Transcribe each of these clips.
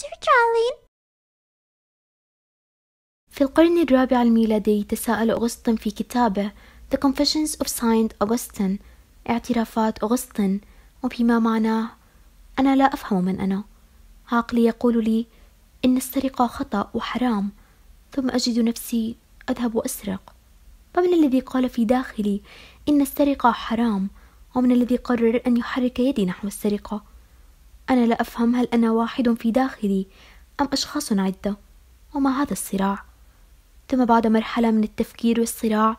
سير جارلين في القرن الرابع الميلادي تساءل أغسطن في كتابه The Confessions of Saint Augustine اعترافات أغسطن وبما معناه أنا لا أفهم من أنا عقلي يقول لي إن السرقة خطأ وحرام ثم أجد نفسي أذهب وأسرق فمن الذي قال في داخلي إن السرقة حرام ومن الذي قرر أن يحرك يدي نحو السرقة أنا لا أفهم هل أنا واحد في داخلي أم أشخاص عدة وما هذا الصراع ثم بعد مرحلة من التفكير والصراع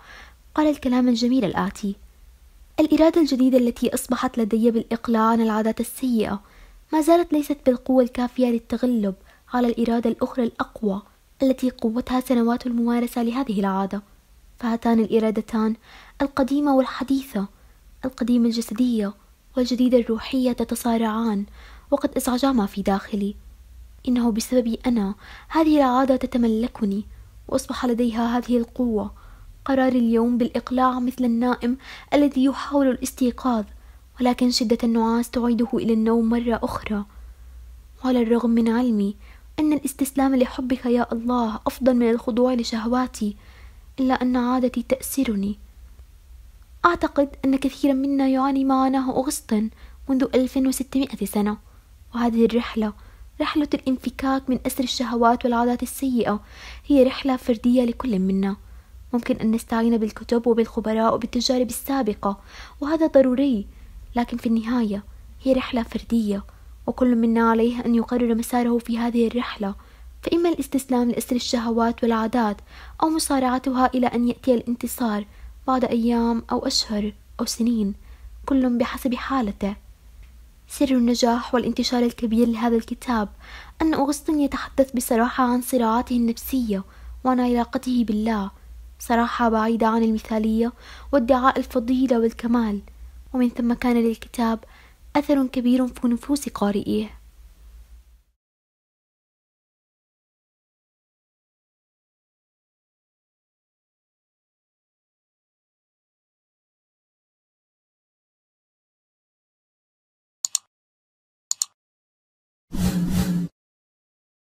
قال الكلام الجميل الآتي الإرادة الجديدة التي أصبحت لدي بالإقلاع عن العادات السيئة ما زالت ليست بالقوة الكافية للتغلب على الإرادة الأخرى الأقوى التي قوتها سنوات الممارسة لهذه العادة فهاتان الإرادتان القديمة والحديثة القديمة الجسدية والجديدة الروحية تتصارعان وقد ازعج ما في داخلي إنه بسببي أنا هذه العادة تتملكني وأصبح لديها هذه القوة قرار اليوم بالإقلاع مثل النائم الذي يحاول الاستيقاظ ولكن شدة النعاس تعيده إلى النوم مرة أخرى وعلى الرغم من علمي أن الاستسلام لحبك يا الله أفضل من الخضوع لشهواتي إلا أن عادتي تأسرني أعتقد أن كثيرا منا يعاني معاناة أغسطس منذ 1600 سنة وهذه الرحلة رحلة الانفكاك من أسر الشهوات والعادات السيئة هي رحلة فردية لكل منا ممكن أن نستعين بالكتب وبالخبراء وبالتجارب السابقة وهذا ضروري لكن في النهاية هي رحلة فردية وكل منا عليه أن يقرر مساره في هذه الرحلة فإما الاستسلام لأسر الشهوات والعادات أو مصارعتها إلى أن يأتي الانتصار بعد أيام أو أشهر أو سنين كل بحسب حالته سر النجاح والانتشار الكبير لهذا الكتاب أن أغسطين يتحدث بصراحة عن صراعاته النفسية وعن علاقته بالله صراحة بعيدة عن المثالية وادعاء الفضيلة والكمال ومن ثم كان للكتاب أثر كبير في نفوس قارئيه